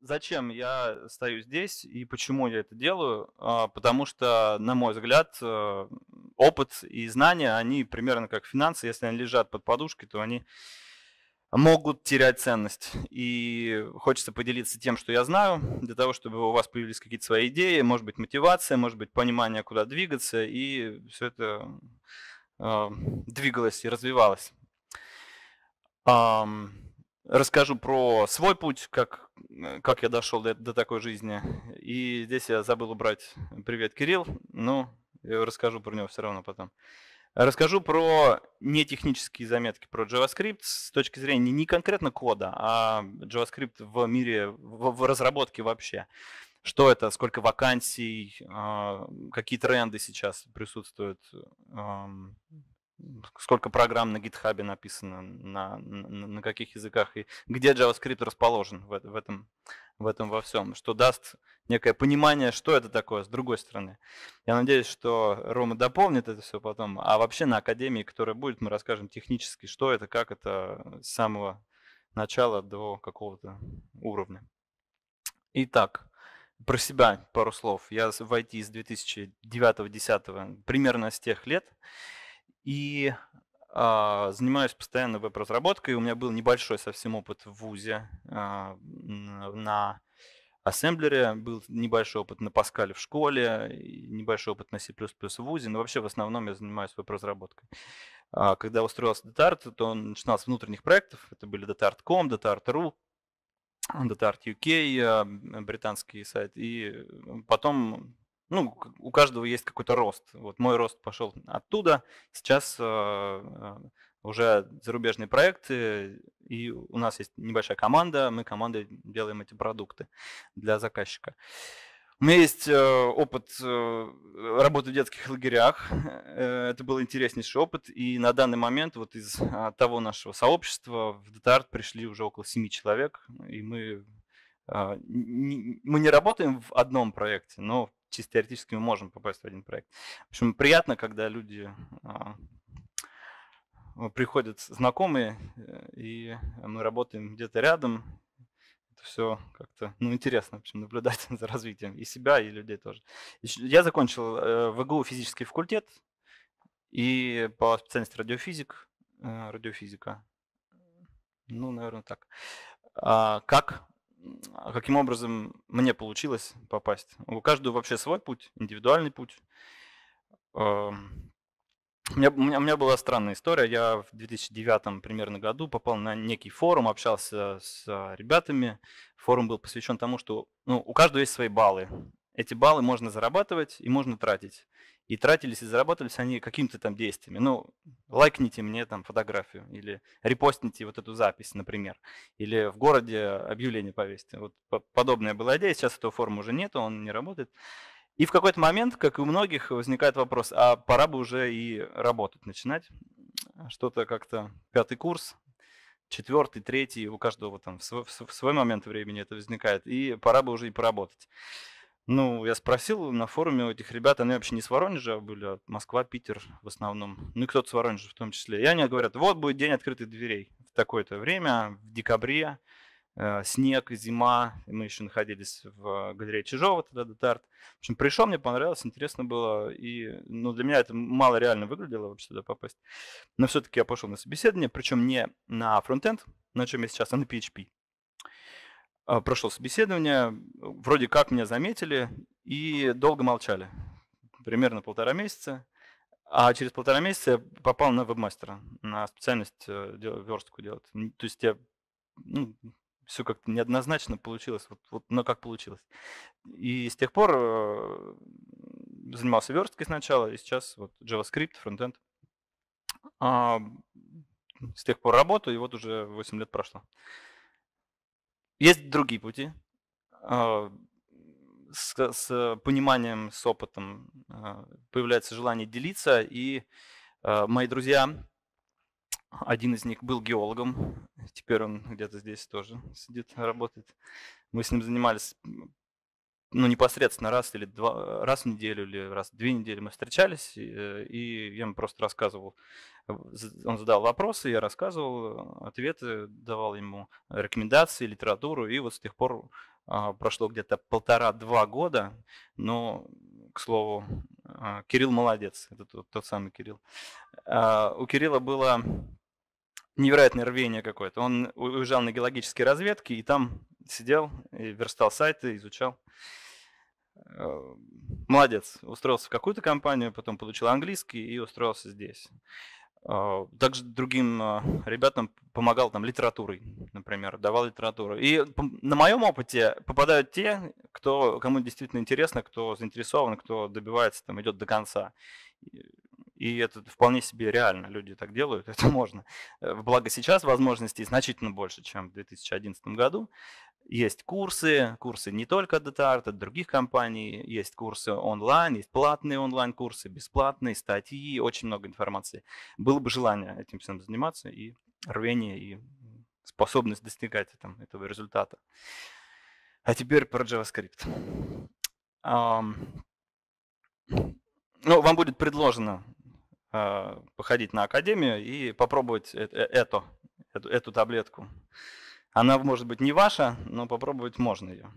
Зачем я стою здесь и почему я это делаю? А, потому что, на мой взгляд, э, опыт и знания, они примерно как финансы, если они лежат под подушкой, то они могут терять ценность. И хочется поделиться тем, что я знаю, для того, чтобы у вас появились какие-то свои идеи, может быть, мотивация, может быть, понимание, куда двигаться, и все это э, двигалось и развивалось. Um, расскажу про свой путь, как, как я дошел до, до такой жизни. И здесь я забыл убрать «Привет, Кирилл», но я расскажу про него все равно потом. Расскажу про нетехнические заметки про JavaScript с точки зрения не конкретно кода, а JavaScript в мире, в, в разработке вообще. Что это, сколько вакансий, а, какие тренды сейчас присутствуют сколько программ на GitHub написано, на, на, на каких языках и где JavaScript расположен в, э, в, этом, в этом во всем, что даст некое понимание, что это такое, с другой стороны. Я надеюсь, что Рома дополнит это все потом, а вообще на Академии, которая будет, мы расскажем технически, что это, как это э, с самого начала до какого-то уровня. Итак, про себя пару слов. Я в IT с 2009-2010, примерно с тех лет. И э, занимаюсь постоянно веб-разработкой. У меня был небольшой совсем опыт в ВУЗе э, на ассемблере, был небольшой опыт на Паскале в школе, небольшой опыт на C++ в ВУЗе, но вообще в основном я занимаюсь веб-разработкой. А, когда устроился DataArt, то он начинал с внутренних проектов. Это были DataArt.com, DataArt.ru, Dotart UK, а, британский сайт. И потом ну, у каждого есть какой-то рост. Вот мой рост пошел оттуда. Сейчас э, э, уже зарубежные проекты, и у нас есть небольшая команда, мы командой делаем эти продукты для заказчика. У меня есть э, опыт работы в детских лагерях. Это был интереснейший опыт. И на данный момент вот из того нашего сообщества в DataArt пришли уже около семи человек. И мы, мы не работаем в одном проекте, но чисто теоретически мы можем попасть в один проект. В общем, приятно, когда люди а, э, приходят знакомые, э, и мы работаем где-то рядом. Это все как-то ну, интересно, в общем, наблюдать за развитием и себя, и людей тоже. Я закончил э, ВГУ физический факультет и по специальности радиофизик, радиофизика. Ну, наверное, так. А как а каким образом мне получилось попасть. У каждого вообще свой путь, индивидуальный путь. У меня, у, меня, у меня была странная история. Я в 2009 примерно году попал на некий форум, общался с а, ребятами. Форум был посвящен тому, что ну, у каждого есть свои баллы. Эти баллы можно зарабатывать и можно тратить и тратились и зарабатывались они какими-то там действиями. Ну, лайкните мне там фотографию или репостните вот эту запись, например, или в городе объявление повесьте. Вот подобная была идея, сейчас этого форума уже нет, он не работает. И в какой-то момент, как и у многих, возникает вопрос, а пора бы уже и работать начинать. Что-то как-то пятый курс, четвертый, третий, у каждого там в свой, в свой момент времени это возникает, и пора бы уже и поработать. Ну, я спросил на форуме у этих ребят, они вообще не с Воронежа были, а Москва, Питер в основном. Ну и кто-то с Воронежа в том числе. И они говорят, вот будет день открытых дверей в такое-то время, в декабре, э, снег, зима. Мы еще находились в э, галерее Чижова тогда, Детарт. В общем, пришел, мне понравилось, интересно было. И, ну, для меня это мало реально выглядело вообще сюда попасть. Но все-таки я пошел на собеседование, причем не на фронтенд, на чем я сейчас, а на PHP. А, прошел собеседование, вроде как меня заметили и долго молчали, примерно полтора месяца. А через полтора месяца я попал на вебмастера, на специальность э, верстку делать. То есть я ну, все как-то неоднозначно получилось, вот, вот, но как получилось. И с тех пор э, занимался версткой сначала, и сейчас вот JavaScript, фронтенд. А, с тех пор работаю, и вот уже 8 лет прошло. Есть другие пути а, с, э, с пониманием, с опытом а, появляется желание делиться. И а, мои друзья, один из них был геологом, теперь он где-то здесь тоже сидит, работает. Мы с ним занимались ну, непосредственно раз или два, раз в неделю или раз в две недели мы встречались, и, э, я ему просто рассказывал, э, он задал вопросы, я рассказывал, э, ответы давал ему, рекомендации, литературу, и вот с тех пор а, прошло где-то полтора-два года, но, к слову, а, Кирилл молодец, это тот, тот самый Кирилл. А, у Кирилла было невероятное рвение какое-то, он уезжал на геологические разведки, и там сидел и верстал сайты, изучал. Э, молодец. Устроился в какую-то компанию, потом получил английский и устроился здесь. Э, также другим э, ребятам помогал там литературой, например, давал литературу. И на моем опыте попадают те, кто, кому действительно интересно, кто заинтересован, кто добивается, там, идет до конца. И это вполне себе реально, люди так делают, это можно. Благо сейчас возможностей значительно больше, чем в 2011 году. Есть курсы, курсы не только DataArt, от других компаний. Есть курсы онлайн, есть платные онлайн-курсы, бесплатные, статьи, очень много информации. Было бы желание этим всем заниматься и рвение, и способность достигать там, этого результата. А теперь про JavaScript. Um, ну, вам будет предложено uh, походить на академию и попробовать э- э- эту, эту, эту таблетку. Она может быть не ваша, но попробовать можно ее.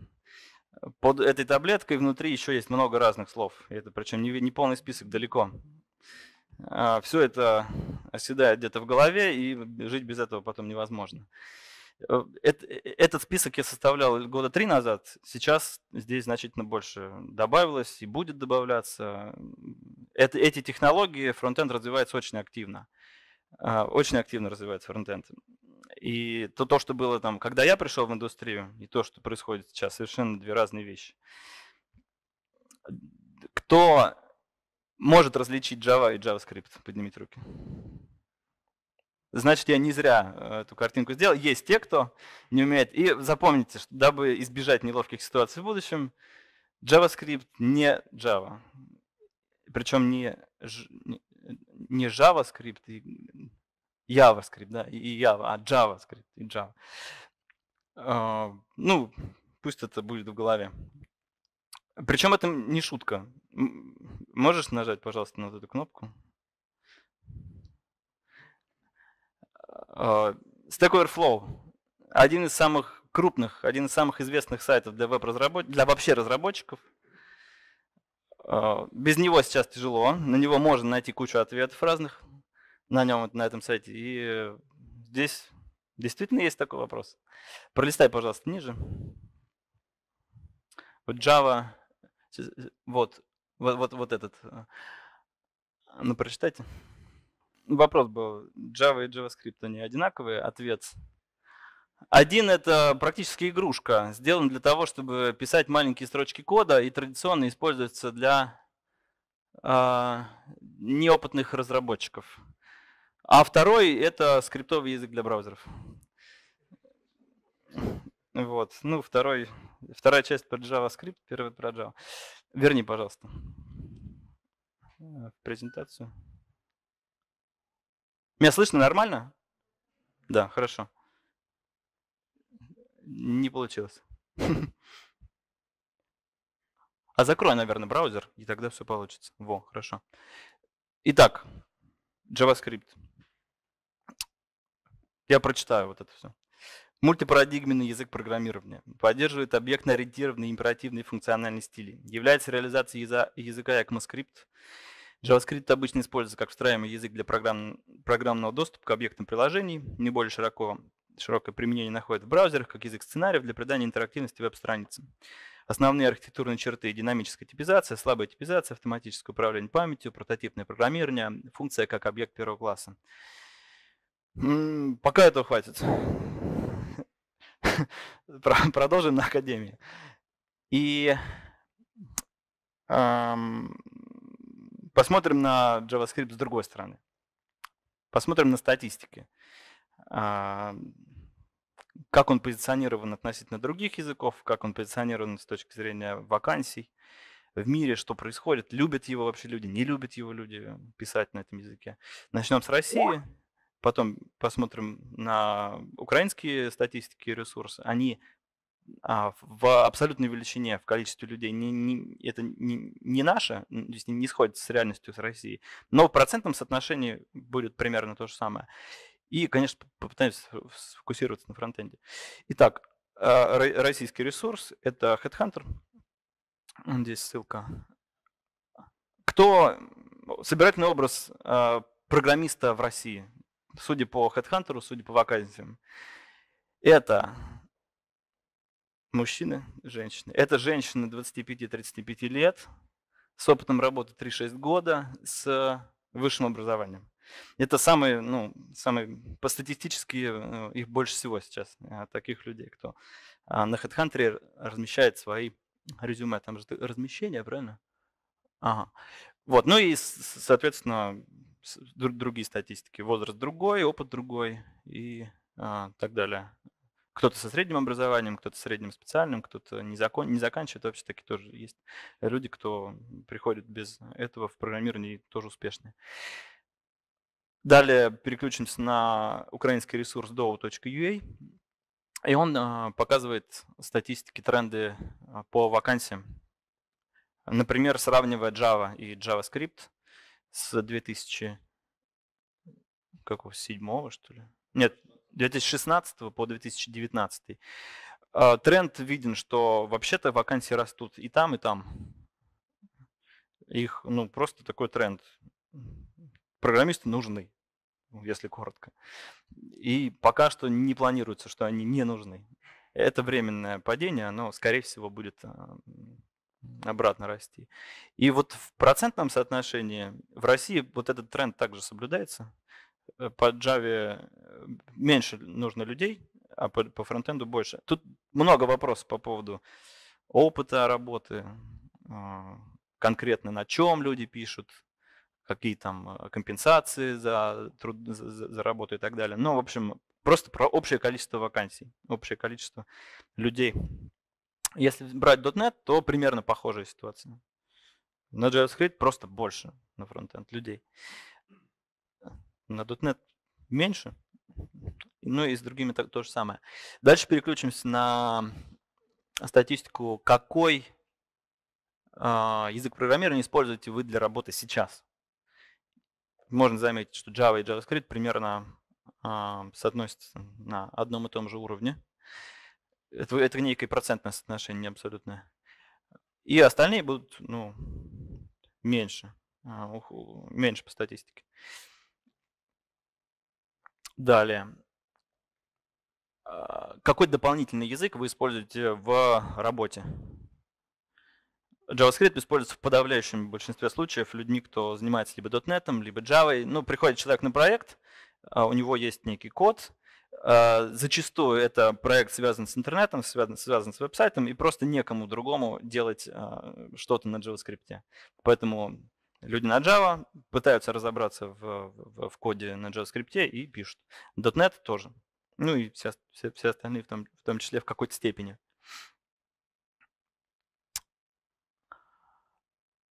Под этой таблеткой внутри еще есть много разных слов. Это причем не, не полный список далеко. А, Все это оседает где-то в голове, и жить без этого потом невозможно. Э, э, этот список я составлял года три назад. Сейчас здесь значительно больше добавилось и будет добавляться. Это, эти технологии фронтенд развивается очень активно. А, очень активно развивается фронтенд. И то, то, что было там, когда я пришел в индустрию, и то, что происходит сейчас, совершенно две разные вещи. Кто может различить Java и JavaScript? Поднимите руки. Значит, я не зря э, эту картинку сделал. Есть те, кто не умеет. И запомните, что, дабы избежать неловких ситуаций в будущем, JavaScript не Java. Причем не, не JavaScript, и JavaScript, да, и Java, а JavaScript и Java. А, ну, пусть это будет в голове. Причем это не шутка. Можешь нажать, пожалуйста, на вот эту кнопку? А, Stack Overflow один из самых крупных, один из самых известных сайтов для веб-разработчиков, для вообще разработчиков. А, без него сейчас тяжело. На него можно найти кучу ответов разных на нем, на этом сайте. И здесь действительно есть такой вопрос. Пролистай, пожалуйста, ниже. Вот Java, э, вот, вот, вот, вот этот. Э, ну, прочитайте. Вопрос был, Java и JavaScript, они одинаковые? Ответ. Один – это практически игрушка, сделан для того, чтобы писать маленькие строчки кода и традиционно используется для э, неопытных разработчиков. А второй – это скриптовый язык для браузеров. Вот. Ну, второй, вторая часть про JavaScript, первая про Java. Верни, пожалуйста, презентацию. Меня слышно нормально? Да, хорошо. Не получилось. А закрой, наверное, браузер, и тогда все получится. Во, хорошо. Итак, JavaScript. Я прочитаю вот это все. Мультипарадигменный язык программирования. Поддерживает объектно-ориентированный императивный функциональный стиль. Является реализацией языка ECMAScript. JavaScript обычно используется как встраиваемый язык для программ, программного доступа к объектам приложений. Не более широко, широкое применение находит в браузерах как язык сценариев для придания интерактивности веб страницам Основные архитектурные черты – динамическая типизация, слабая типизация, автоматическое управление памятью, прототипное программирование, функция как объект первого класса. Пока этого хватит. Продолжим на Академии. И эм, посмотрим на JavaScript с другой стороны. Посмотрим на статистики. Э, как он позиционирован относительно других языков, как он позиционирован с точки зрения вакансий в мире, что происходит, любят его вообще люди, не любят его люди писать на этом языке. Начнем с России потом посмотрим на украинские статистики и ресурсы, они а, в абсолютной величине, в количестве людей, не, не, это не, не наше, то не сходится с реальностью с Россией, но в процентном соотношении будет примерно то же самое. И, конечно, попытаемся сфокусироваться на фронтенде. Итак, а, российский ресурс – это Headhunter. Здесь ссылка. Кто собирательный образ а, программиста в России? судя по HeadHunter, судя по вакансиям, это мужчины, женщины. Это женщины 25-35 лет с опытом работы 3-6 года, с высшим образованием. Это самые, ну, самые по статистически э, их больше всего сейчас, э, таких людей, кто а, на HeadHunter размещает свои резюме, там же размещение, правильно? Ага. Вот, ну и, соответственно, другие статистики. Возраст другой, опыт другой и а, так далее. Кто-то со средним образованием, кто-то с средним специальным, кто-то не, закон, не заканчивает. Вообще таки тоже есть люди, кто приходит без этого в программирование и тоже успешные. Далее переключимся на украинский ресурс dow.ua. А. И он а, показывает статистики, тренды а, по вакансиям. Например, сравнивая Java и JavaScript – с 2000 какого, седьмого что ли? Нет, 2016 по 2019. А, тренд виден, что вообще-то вакансии растут и там, и там. Их, ну, просто такой тренд. Программисты нужны, ну, если коротко. И пока что не планируется, что они не нужны. Это временное падение, оно, скорее всего, будет а, обратно расти. И вот в процентном соотношении в России вот этот тренд также соблюдается. Э, по Java э, меньше нужно людей, а по, по фронтенду больше. Тут много вопросов по поводу опыта работы, а, конкретно на чем люди пишут, какие там э, компенсации за труд, за, за работу и так далее. но ну, в общем, просто про общее количество вакансий, общее количество людей если брать .NET, то примерно похожая ситуация. На JavaScript просто больше на фронтенд людей. На .NET меньше. Ну и с другими так, то же самое. Дальше переключимся на статистику, какой э, язык программирования используете вы для работы сейчас. Можно заметить, что Java и JavaScript примерно э, соотносятся на одном и том же уровне. Это, это некое процентное соотношение абсолютно. И остальные будут, ну, меньше. А, меньше по статистике. Далее. А, какой дополнительный язык вы используете в работе? JavaScript используется в подавляющем большинстве случаев людьми, кто занимается либо .NET, либо Java. Ну, приходит человек на проект, а, у него есть некий код, а, зачастую это проект связан с интернетом, связан, связан с веб-сайтом, и просто некому другому делать а, что-то на JavaScript. Поэтому люди на Java пытаются разобраться в, в, в коде на JavaScript и пишут. .NET тоже. Ну и все, все, все остальные в том, в том числе в какой-то степени.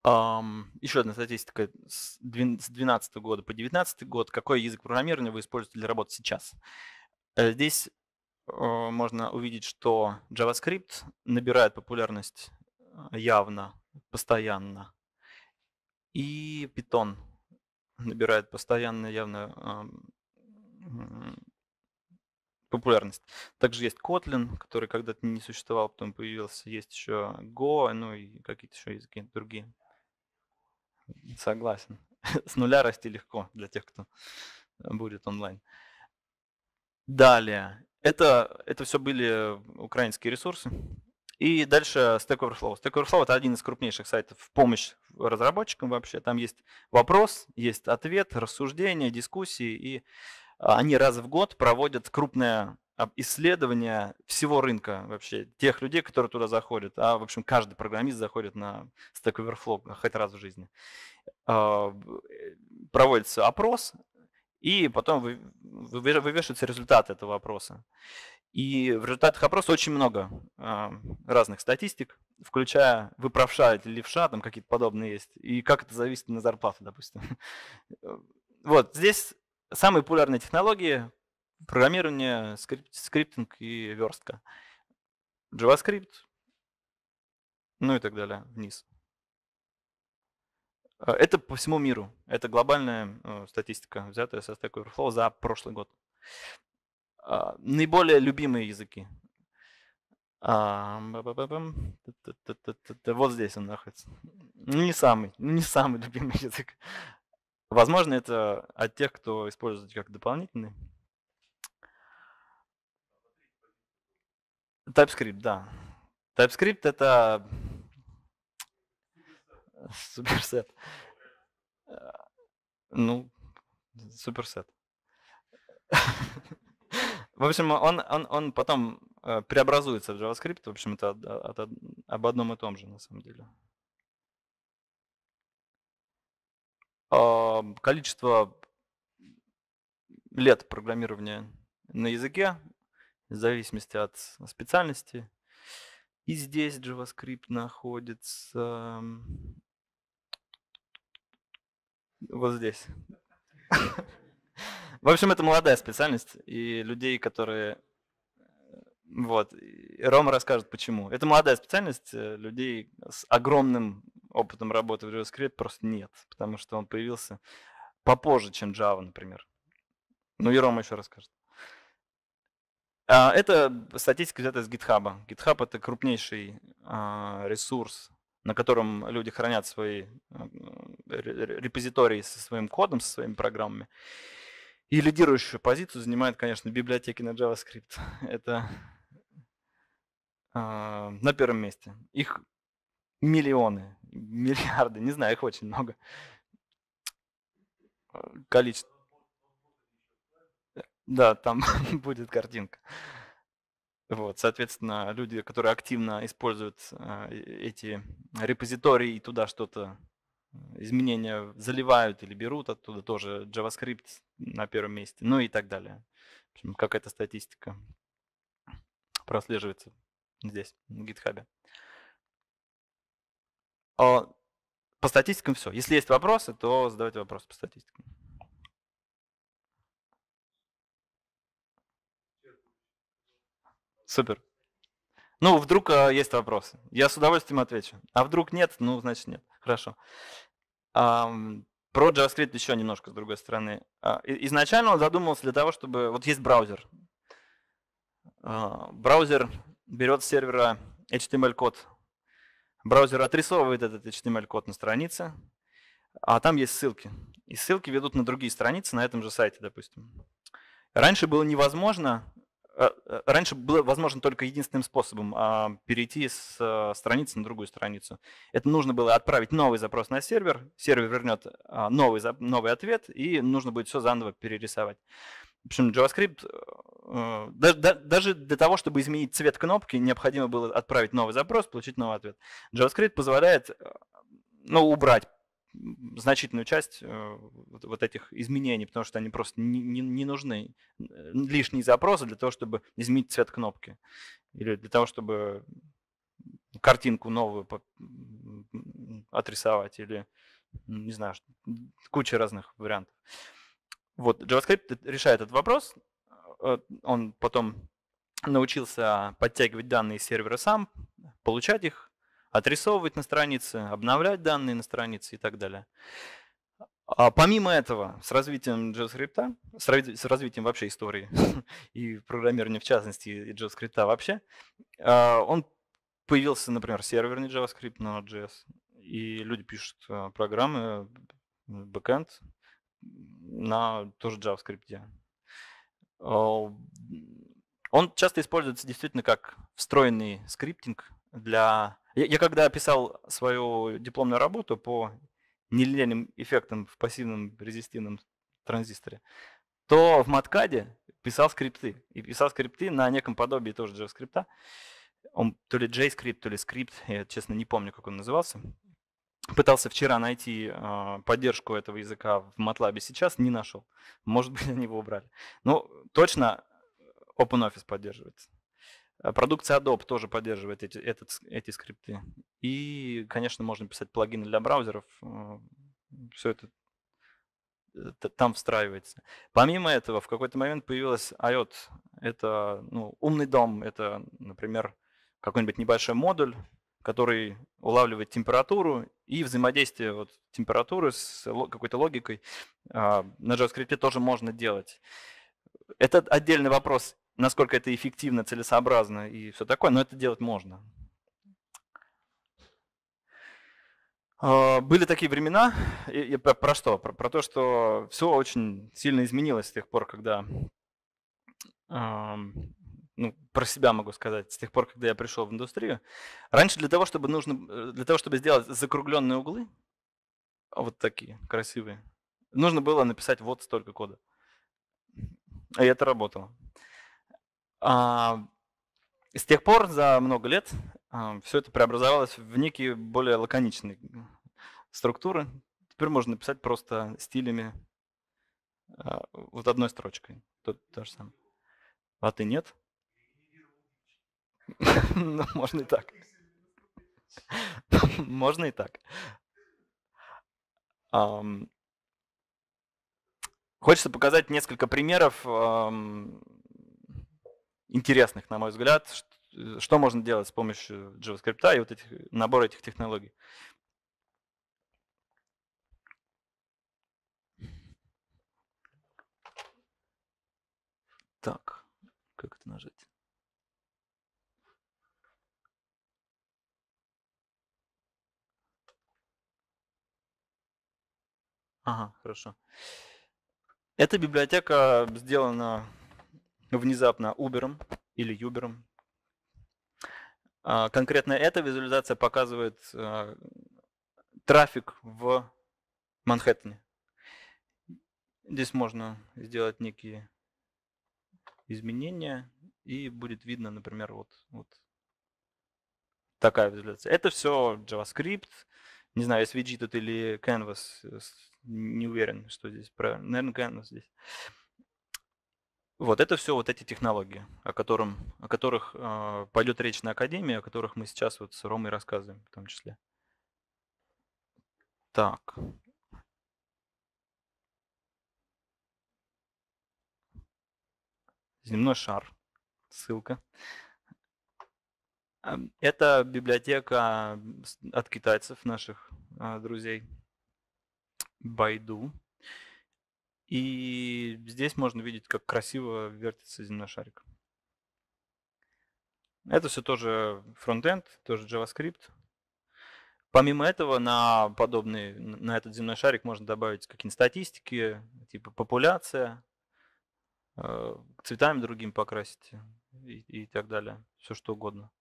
Um, еще одна статистика с 2012 года по 2019 год. Какой язык программирования вы используете для работы сейчас? Uh, Э, здесь э, можно увидеть, что JavaScript набирает популярность э, явно, постоянно. И Python набирает постоянно, явно популярность. Также есть Kotlin, который когда-то не существовал, потом появился. Есть еще Go, ну и какие-то еще языки другие. Согласен. С нуля расти легко для тех, кто будет онлайн. Uh, Далее. Это, это все были украинские ресурсы. И дальше Stack Overflow. Stack Overflow – это один из крупнейших сайтов в помощь разработчикам вообще. Там есть вопрос, есть ответ, рассуждения, дискуссии. И они раз в год проводят крупное а, исследование всего рынка вообще, тех людей, которые туда заходят. А, в общем, каждый программист заходит на Stack Overflow хоть раз в жизни. А, э, проводится опрос, и потом вы, вывешиваются результаты этого опроса. И в результатах опроса очень много э, разных статистик, включая вы правша или левша, там какие-то подобные есть, и как это зависит на зарплату, допустим. Вот, здесь самые популярные технологии – программирование, скриптинг и верстка. JavaScript, ну и так далее, вниз. Э, это по всему миру. Это глобальная э, статистика, взятая со Stack Overflow за прошлый год. А, наиболее любимые языки. Вот здесь он находится. Ну, не самый, ну, не самый любимый язык. Возможно, это от тех, кто использует как дополнительный. TypeScript, да. TypeScript это Суперсет. Ну, суперсет. В общем, он, он, он потом э, преобразуется в JavaScript. В общем, это от, от, об одном и том же, на самом деле. А, количество лет программирования на языке в зависимости от специальности. И здесь JavaScript находится. Вот здесь. В общем, это молодая специальность, и людей, которые... Э, вот, и Рома расскажет, почему. Это молодая специальность, э, людей с огромным опытом работы в JavaScript просто нет, потому что он появился попозже, чем Java, например. Ну и Рома еще расскажет. А, это статистика взята из GitHub. GitHub — это крупнейший а, ресурс на котором люди хранят свои репозитории со своим кодом, со своими программами. И лидирующую позицию занимает, конечно, библиотеки на JavaScript. Это э, на первом месте. Их миллионы, миллиарды, не знаю, их очень много. Количество. Э, да, там будет картинка. Вот, соответственно, люди, которые активно используют а, эти репозитории и туда что-то, изменения заливают или берут оттуда тоже JavaScript на первом месте, ну и так далее. В общем, какая-то статистика прослеживается здесь, на GitHub. А, по статистикам все. Если есть вопросы, то задавайте вопросы по статистикам. Супер. Ну, вдруг а, есть вопросы. Я с удовольствием отвечу. А вдруг нет, ну, значит нет. Хорошо. А, про JavaScript еще немножко с другой стороны. А, изначально он задумывался для того, чтобы... Вот есть браузер. А, браузер берет с сервера HTML-код. Браузер отрисовывает этот HTML-код на странице, а там есть ссылки. И ссылки ведут на другие страницы на этом же сайте, допустим. Раньше было невозможно Э, э, раньше было возможно только единственным способом а, перейти с э, страницы на другую страницу. Это нужно было отправить новый запрос на сервер, сервер вернет а, новый, новый ответ, и нужно будет все заново перерисовать. В общем, JavaScript, даже для того, чтобы изменить цвет кнопки, необходимо было отправить новый запрос, получить новый ответ. JavaScript позволяет ну, убрать значительную часть э, вот, этих изменений, потому что они просто не, не, не нужны. Э, лишние запросы для того, чтобы изменить цвет кнопки или для того, чтобы картинку новую отрисовать или, не знаю, куча разных вариантов. Вот, JavaScript решает этот вопрос. Э, он потом научился подтягивать данные из сервера сам, получать их, отрисовывать на странице, обновлять данные на странице и так далее. А помимо этого, с развитием JavaScript, с развитием вообще истории и программирования в частности, и JavaScript вообще, а, он появился, например, серверный JavaScript на JS и люди пишут а, программы, backend на тоже JavaScript. А, он часто используется действительно как встроенный скриптинг для... Я, я когда писал свою дипломную работу по нелинейным эффектам в пассивном резистивном транзисторе, то в Маткаде писал скрипты. И писал скрипты на неком подобии тоже JavaScript. Он то ли JScript, то ли скрипт, я честно не помню, как он назывался. Пытался вчера найти э, поддержку этого языка в MATLAB, сейчас не нашел. Может быть, они его убрали. Ну, точно э, OpenOffice поддерживается. Э, Продукция Adobe тоже поддерживает эти, этот, эти скрипты. И, конечно, можно писать плагины для браузеров. Э, Все это э, там встраивается. Помимо этого, в какой-то момент появилась IOT. Это ну, умный дом. Это, например, какой-нибудь небольшой модуль, который улавливает температуру и взаимодействие вот, температуры с какой-то логикой а, на JavaScript тоже можно делать. Это отдельный вопрос насколько это эффективно, целесообразно и все такое, но это делать можно. А, были такие времена, и, и про, что? Про, про то, что все очень сильно изменилось с тех пор, когда, э, ну, про себя могу сказать, с тех пор, когда я пришел в индустрию. Раньше для того, чтобы нужно, э, для того, чтобы сделать закругленные углы, а вот такие красивые, нужно было написать вот столько кода. И это работало. А, с тех пор, за много лет, а, все это преобразовалось в некие более лаконичные структуры. Теперь можно написать просто стилями, а, вот одной строчкой. Тут то же самое. А ты нет? Ну, можно и так. Можно и так. Хочется показать несколько примеров интересных, на мой взгляд, что, э, что можно делать с помощью JavaScript и вот этих, набора этих технологий. Так, как это нажать? Ага, хорошо. Эта библиотека сделана внезапно Uber или Uber. А, конкретно эта визуализация показывает а, трафик в Манхэттене. Здесь можно сделать некие изменения, и будет видно, например, вот, вот такая визуализация. Это все JavaScript. Не знаю, SVG тут или Canvas. Э, не уверен, что здесь правильно. Наверное, Canvas здесь. Вот это все вот эти технологии, о, котором, о которых э, пойдет речь на Академии, о которых мы сейчас вот с Ромой рассказываем в том числе. Так. Земной шар. Ссылка. Эм, это библиотека от китайцев, наших э, друзей. Байду. И здесь можно видеть, как красиво вертится земной шарик. Это все тоже фронтенд, тоже JavaScript. Помимо этого, на подобный, на этот земной шарик можно добавить какие-нибудь статистики, типа популяция, э, цветами другим покрасить и, и так далее. Все что угодно.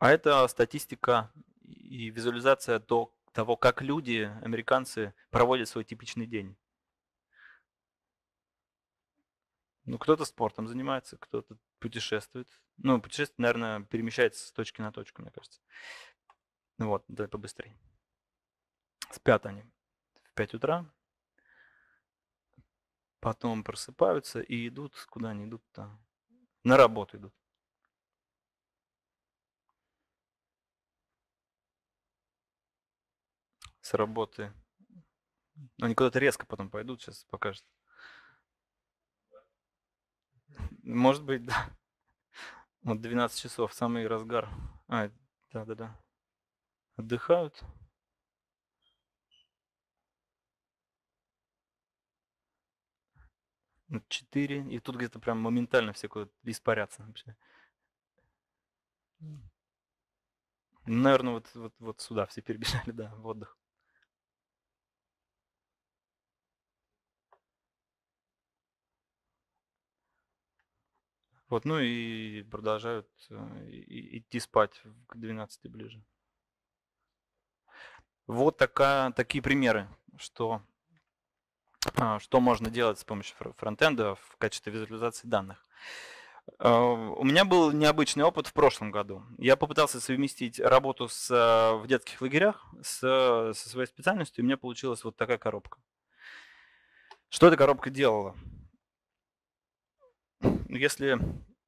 А это статистика и визуализация то, того, как люди, американцы, проводят свой типичный день. Ну, кто-то спортом занимается, кто-то путешествует. Ну, путешествует, наверное, перемещается с точки на точку, мне кажется. Ну вот, давай побыстрее. Спят они в 5 утра. Потом просыпаются и идут, куда они идут-то? На работу идут. работы. Ну, они куда-то резко потом пойдут, сейчас покажут. Может быть, да. Вот 12 часов, самый разгар. А, да-да-да. Отдыхают. Ну, четыре. И тут где-то прям моментально все куда-то испарятся вообще. Наверное, вот, вот, вот сюда все перебежали, да, в отдых. Вот, ну и продолжают э, идти спать к 12 ближе. Вот такая, такие примеры, что, а, что можно делать с помощью фронтенда в качестве визуализации данных. Э, у меня был необычный опыт в прошлом году. Я попытался совместить работу с, э, в детских лагерях с, со своей специальностью, и у меня получилась вот такая коробка. Что эта коробка делала? Ну, если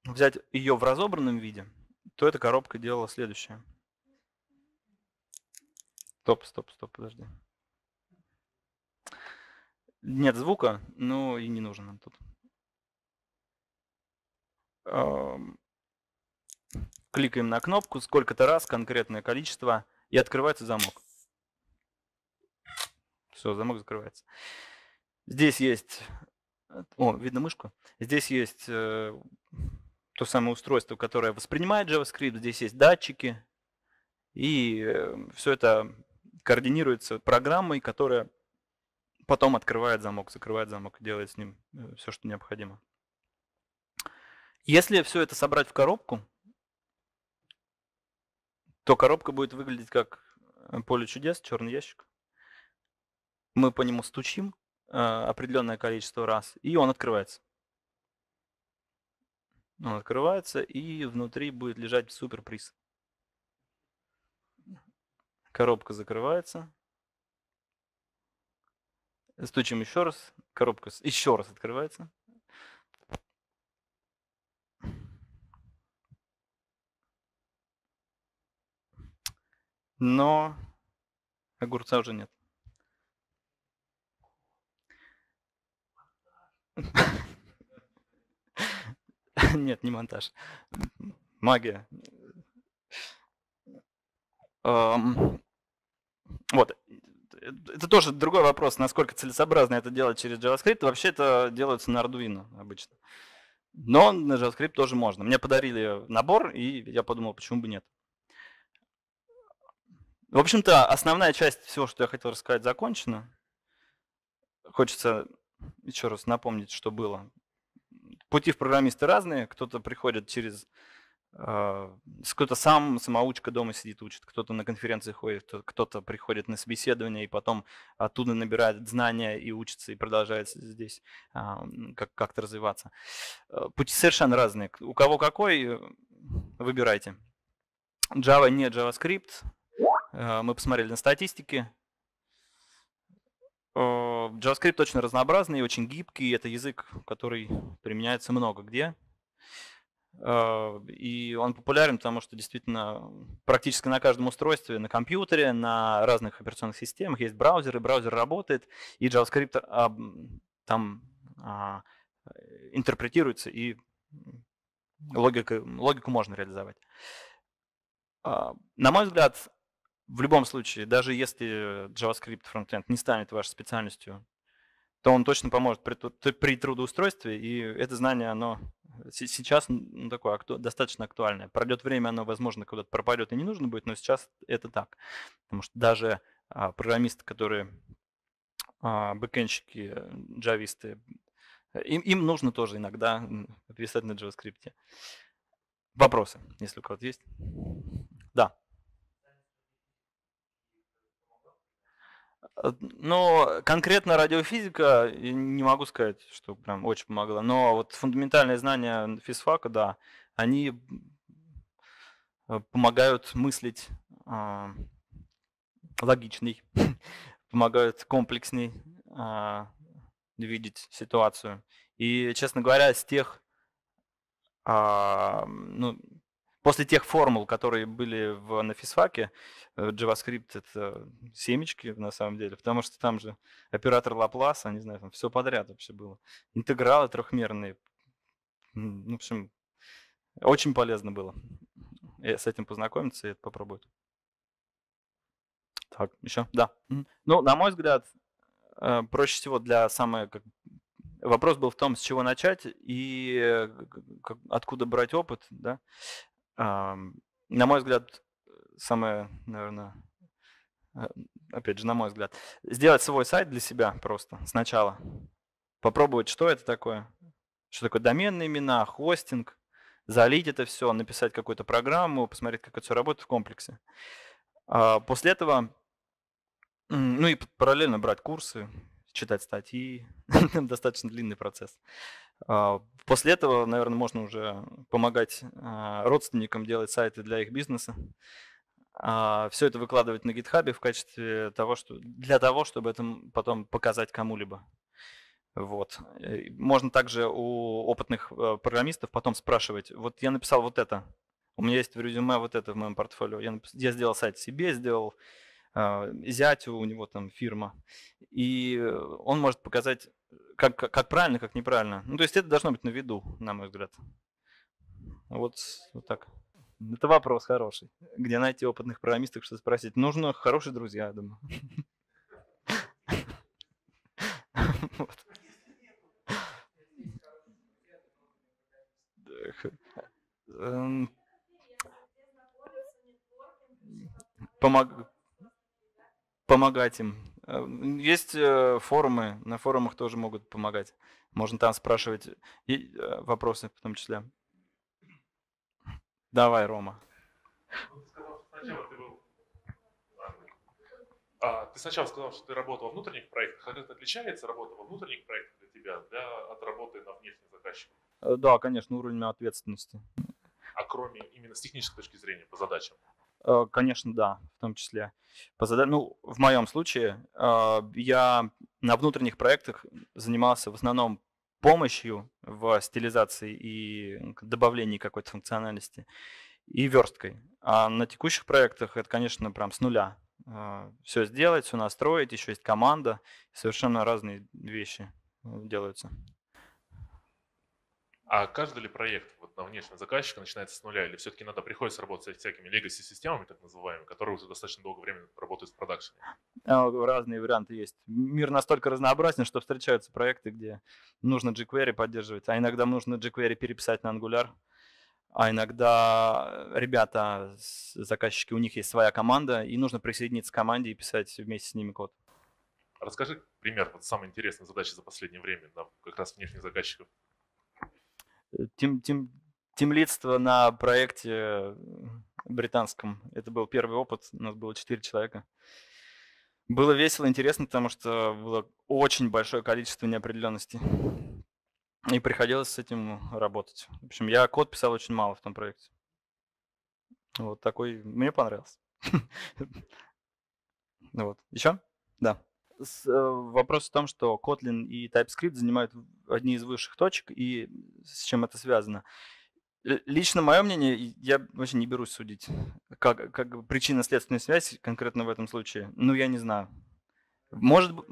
взять ее в разобранном виде, то эта коробка делала следующее. Стоп, стоп, стоп, подожди. Нет звука, ну и не нужен он тут. Кликаем на кнопку сколько-то раз, конкретное количество, и открывается замок. Все, замок закрывается. Здесь есть Э, о, видно мышку. Здесь есть э, то самое устройство, которое воспринимает JavaScript. Здесь есть датчики. И э, все это координируется программой, которая потом открывает замок, закрывает замок, делает с ним э, все, что необходимо. Если все это собрать в коробку, то коробка будет выглядеть как э, поле чудес, черный ящик. Мы по нему стучим, Э, определенное количество раз, и он открывается. Он открывается, и внутри будет лежать суперприз. Коробка закрывается. Стучим еще раз. Коробка еще раз открывается. Но огурца уже нет. Нет, не монтаж. Магия. Вот. Это тоже другой вопрос, насколько целесообразно это делать через JavaScript. Вообще это делается на Arduino обычно. Но на JavaScript тоже можно. Мне подарили набор, и я подумал, почему бы нет. В общем-то, основная часть всего, что я хотел рассказать, закончена. Хочется еще раз напомнить, что было. Пути в программисты разные. Кто-то приходит через... Э, кто-то сам самоучка дома сидит, учит, кто-то на конференции ходит, кто-то приходит на собеседование и потом оттуда набирает знания и учится, и продолжает здесь э, как-то как развиваться. Э, пути совершенно разные. У кого какой, выбирайте. Java, не JavaScript. Мы посмотрели на статистики. Э, JavaScript очень разнообразный, очень гибкий. Это язык, который применяется много где. Э, и он популярен, потому что действительно практически на каждом устройстве, на компьютере, на разных операционных системах есть браузер, и браузер работает, и JavaScript а, там а, интерпретируется, и логика, логику можно реализовать. Э, на мой взгляд, в любом случае, даже если JavaScript фронтенд не станет вашей специальностью, то он точно поможет при, трудоустройстве, и это знание, оно сейчас ну, такое достаточно актуальное. Пройдет время, оно, возможно, куда-то пропадет и не нужно будет, но сейчас это так. Потому что даже а, программисты, которые а, бэкенщики, джависты, им, им нужно тоже иногда писать на JavaScript. Вопросы, если у кого-то есть. Э, но конкретно радиофизика, не могу сказать, что прям очень помогла. Но вот фундаментальные знания физфака, да, они э, помогают мыслить э, логичней, помогают комплексней э, видеть ситуацию. И, честно говоря, с тех, э, ну, после тех формул, которые были в, на физфаке, э, JavaScript — это семечки, на самом деле, потому что там же оператор Лапласа, не знаю, там все подряд вообще было. Интегралы трехмерные. Ну, в общем, очень полезно было с этим познакомиться и это попробовать. Так, еще? Да. Ну, на мой взгляд, э, проще всего для самой... Как, вопрос был в том, с чего начать и э, откуда брать опыт. Да? На мой взгляд, самое, наверное, э, опять же, на мой взгляд, сделать свой сайт для себя просто сначала. Попробовать, что это такое, что такое доменные имена, хостинг, залить это все, написать какую-то программу, посмотреть, как это все работает в комплексе. А после этого, ну и параллельно брать курсы, читать статьи, достаточно длинный процесс. А, после этого, наверное, можно уже помогать а, родственникам делать сайты для их бизнеса. А, Все это выкладывать на GitHub в качестве того, что для того, чтобы это потом показать кому-либо. Вот. Можно также у опытных программистов потом спрашивать, вот я написал вот это, у меня есть в резюме вот это в моем портфолио, я, напис... я сделал сайт себе, сделал э, зятю, у него там фирма, и он может показать как, как, правильно, как неправильно. Ну, то есть это должно быть на виду, на мой взгляд. Вот, вот так. Это вопрос хороший. Где найти опытных программистов, что спросить? Нужно хорошие друзья, я думаю. Эм, помогать им. Эм, есть э, форумы, на форумах тоже могут помогать. Можно там спрашивать и э, вопросы в том числе. Давай, Рома. А, ты сначала сказал, что ты работал во внутренних проектах. Как это отличается работа во внутренних проектах для тебя для, от работы на внешних заказчиках? Э, да, конечно, уровнем ответственности. А кроме именно с технической точки зрения по задачам? Э, конечно, да, в том числе. По зад... Ну, в моем случае э, я на внутренних проектах занимался в основном помощью в стилизации и добавлении какой-то функциональности и версткой. А на текущих проектах это, конечно, прям с нуля. Э, все сделать, все настроить, еще есть команда, совершенно разные вещи делаются. А каждый ли проект на внешнего заказчика начинается с нуля, или все-таки надо приходится работать с всякими legacy системами, так называемыми, которые уже достаточно долго времени работают в продакшене? А, разные варианты есть. Мир настолько разнообразен, что встречаются проекты, где нужно jQuery поддерживать, а иногда нужно jQuery переписать на Angular, а иногда э, ребята, заказчики, у них есть своя команда, и нужно присоединиться к команде и писать вместе с ними код. Расскажи пример вот самой интересной задачи за последнее время, да, как раз внешних заказчиков. Э, тем, тем, темлидство на проекте британском. Это был первый опыт, у нас было 4 человека. Было весело, интересно, потому что было очень большое количество неопределенности. И приходилось с этим работать. В общем, я код писал очень мало в том проекте. Вот такой. Мне понравился. Вот. Еще? Да. Э, вопрос в том, что Kotlin и TypeScript занимают одни из высших точек, и с чем это связано. Лично мое мнение, я вообще не берусь судить, как, как причинно-следственная связь конкретно в этом случае. Ну, я не знаю. Может быть,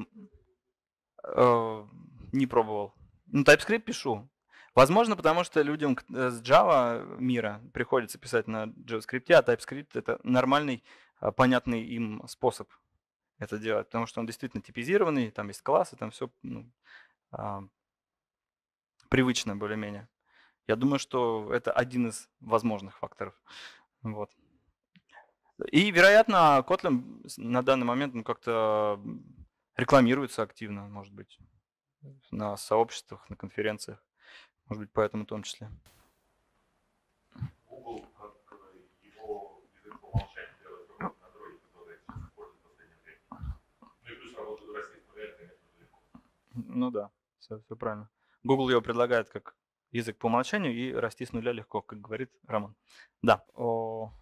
э, не пробовал. Ну, TypeScript пишу. Возможно, потому что людям э, с Java мира приходится писать на JavaScript, а TypeScript — это нормальный, э, понятный им способ это делать, потому что он действительно типизированный, там есть классы, там все ну, э, привычно более-менее. Я думаю, что это один из возможных факторов. Вот. И, вероятно, Kotlin на данный момент ну, как-то рекламируется активно, может быть, на сообществах, на конференциях, может быть, поэтому в том числе. Google, его язык делает на дроиде, использует в последнее время. Ну и плюс работу российского реально, конечно, далеко. Ну да, все, все правильно. Google его предлагает как язык по умолчанию и расти с нуля легко, как говорит Роман. Да, о,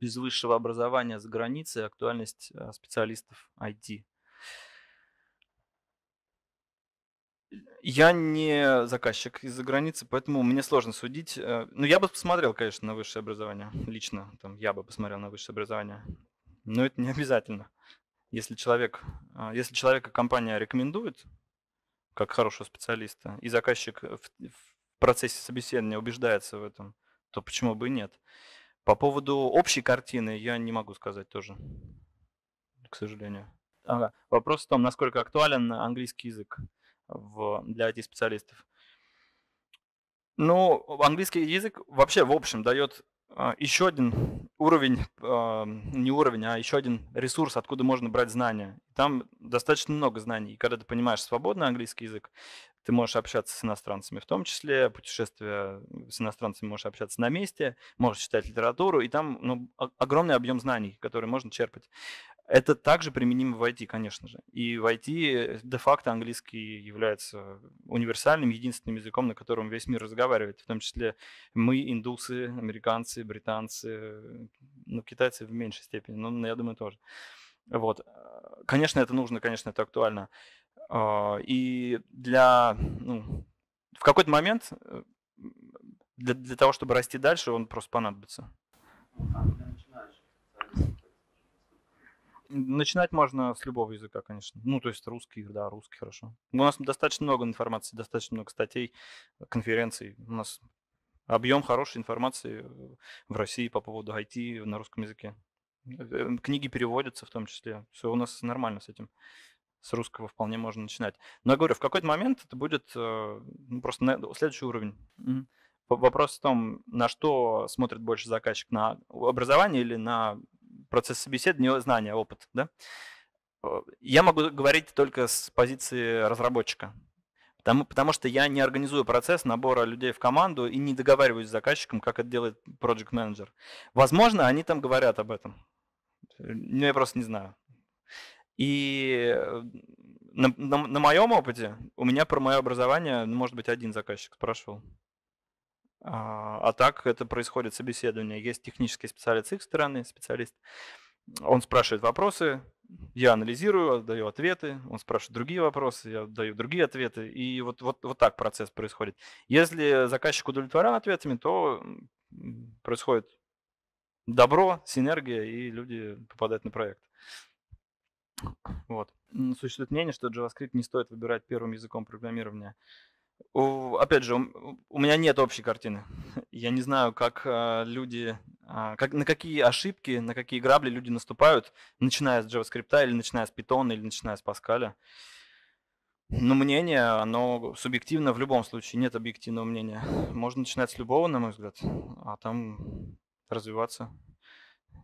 без высшего образования за границей актуальность э, специалистов IT. Я не заказчик из-за границы, поэтому мне сложно судить. Э, ну, я бы посмотрел, конечно, на высшее образование. Лично там, я бы посмотрел на высшее образование. Но это не обязательно. Если, человек, э, если человека компания рекомендует как хорошего специалиста, и заказчик в, в в процессе собеседования убеждается в этом, то почему бы и нет. По поводу общей картины я не могу сказать тоже, к сожалению. Ага. Вопрос в том, насколько актуален английский язык в, для IT-специалистов. Ну, английский язык вообще в общем дает а, еще один уровень, а, не уровень, а еще один ресурс, откуда можно брать знания. Там достаточно много знаний. И когда ты понимаешь свободно английский язык, ты можешь общаться с иностранцами в том числе, путешествия с иностранцами можешь общаться на месте, можешь читать литературу, и там ну, огромный объем знаний, которые можно черпать. Это также применимо в IT, конечно же. И в IT де-факто английский является универсальным, единственным языком, на котором весь мир разговаривает, в том числе мы, индусы, американцы, британцы, ну, китайцы в меньшей степени, но ну, я думаю тоже. Вот. Конечно, это нужно, конечно, это актуально. А, и для... Ну, в какой-то момент э, для, для того, чтобы расти дальше, он просто понадобится. Начинать можно с любого языка, конечно. Ну, то есть русский, да, русский хорошо. У нас достаточно много информации, достаточно много статей, конференций. У нас объем хорошей информации э, в России по поводу IT на русском языке. Э, книги переводятся в том числе. Все у нас нормально с этим с русского вполне можно начинать. Но я говорю, в какой-то момент это будет э, ну, просто на следующий уровень. Вопрос в том, на что смотрит больше заказчик, на образование или на процесс собеседования, знания, опыт, да? Э, я могу говорить только с позиции разработчика, Потому, потому что я не организую процесс набора людей в команду и не договариваюсь с заказчиком, как это делает project менеджер Возможно, они там говорят об этом. Э, Но ну, я просто не знаю. И э, на, на, на моем опыте у меня про мое образование, ну, может быть, один заказчик спрашивал. А, а так это происходит собеседование. Есть технический специалист с их стороны, специалист. Он спрашивает вопросы, я анализирую, даю ответы, он спрашивает другие вопросы, я даю другие ответы. И вот, вот, вот так процесс происходит. Если заказчик удовлетворен ответами, то происходит добро, синергия, и люди попадают на проект. Вот. Существует мнение, что JavaScript не стоит выбирать первым языком программирования. У, опять же, у, у меня нет общей картины. Я не знаю, как э, люди, э, как, на какие ошибки, на какие грабли люди наступают, начиная с JavaScript или начиная с Python или начиная с Pascal. Но мнение, оно субъективно в любом случае, нет объективного мнения. Можно начинать с любого, на мой взгляд, а там развиваться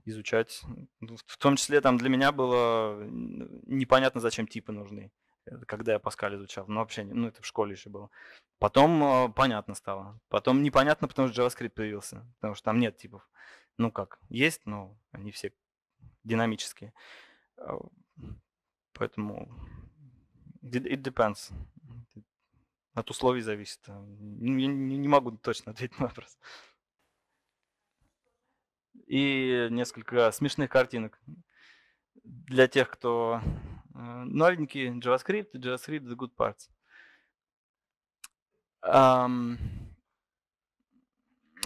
изучать. Ну, в том числе там для меня было непонятно, зачем типы нужны, э, когда я Паскаль изучал. Ну, вообще, ну, это в школе еще было. Потом а, понятно стало. Потом непонятно, потому что JavaScript появился, потому что там нет типов. Ну как, есть, но они все динамические. А, поэтому it depends. От условий зависит. я не могу точно ответить на вопрос и несколько смешных картинок для тех, кто э, новенький, JavaScript JavaScript The Good Parts. Um,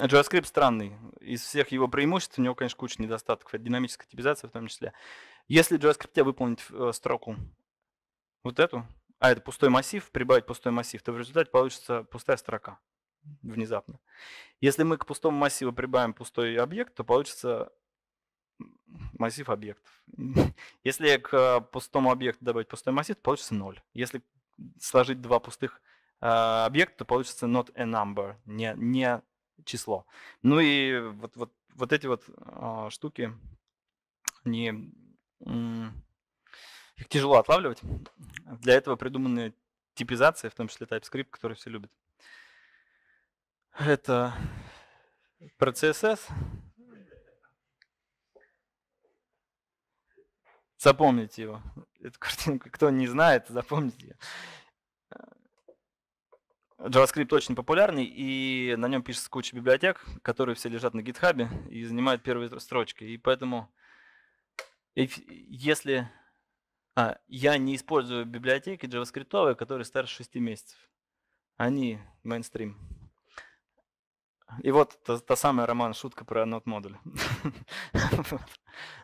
JavaScript странный. Из всех его преимуществ у него, конечно, куча недостатков. Это динамическая типизация в том числе. Если в JavaScript выполнить э, строку вот эту, а это пустой массив, прибавить пустой массив, то в результате получится пустая строка внезапно. Если мы к пустому массиву прибавим пустой объект, то получится массив объектов. Если к пустому объекту добавить пустой массив, то получится 0. Если сложить два пустых а, объекта, то получится not a number, не, не число. Ну и вот, вот, вот эти вот а, штуки, они, их тяжело отлавливать. Для этого придуманы типизации, в том числе TypeScript, который все любят. Это про CSS. Запомните его. Эту картинку, кто не знает, запомните ее. JavaScript очень популярный, и на нем пишется куча библиотек, которые все лежат на GitHub и занимают первые строчки. И поэтому, если а, я не использую библиотеки JavaScript, которые старше 6 месяцев, они мейнстрим. И вот та, та самая, Роман, шутка про NotModel.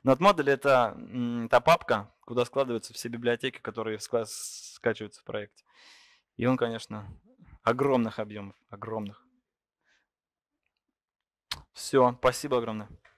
NotModel — это та папка, куда складываются все библиотеки, которые скачиваются в проекте. И он, конечно, огромных объемов, огромных. Все, спасибо огромное.